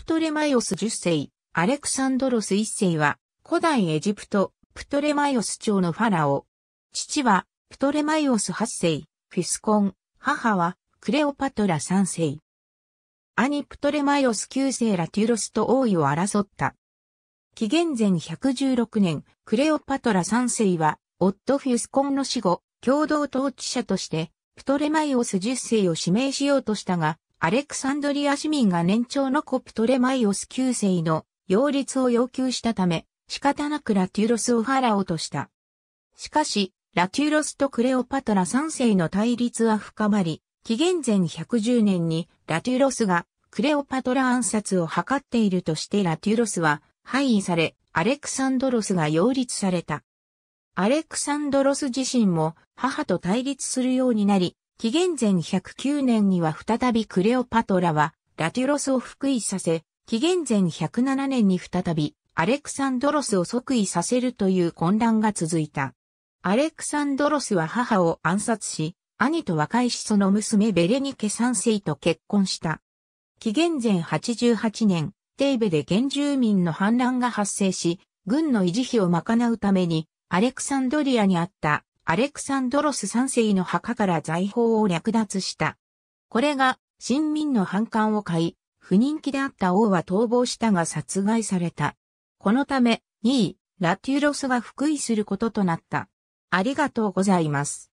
プトレマイオス10世、アレクサンドロス1世は、古代エジプト、プトレマイオス朝のファラオ。父は、プトレマイオス8世、フィスコン、母は、クレオパトラ3世。兄プトレマイオス9世ラテュロスと王位を争った。紀元前116年、クレオパトラ3世は、夫フィスコンの死後、共同統治者として、プトレマイオス10世を指名しようとしたが、アレクサンドリア市民が年長のコプトレマイオス9世の擁立を要求したため、仕方なくラテュロスをファラオとした。しかし、ラテュロスとクレオパトラ3世の対立は深まり、紀元前110年にラテュロスがクレオパトラ暗殺を図っているとしてラテュロスは廃位され、アレクサンドロスが擁立された。アレクサンドロス自身も母と対立するようになり、紀元前109年には再びクレオパトラはラテュロスを復位させ、紀元前107年に再びアレクサンドロスを即位させるという混乱が続いた。アレクサンドロスは母を暗殺し、兄と和解しその娘ベレニケ三世と結婚した。紀元前88年、テーベで原住民の反乱が発生し、軍の維持費を賄うために、アレクサンドリアにあったアレクサンドロス3世の墓から財宝を略奪した。これが、新民の反感を買い、不人気であった王は逃亡したが殺害された。このため、2位、ラテュロスが復位することとなった。ありがとうございます。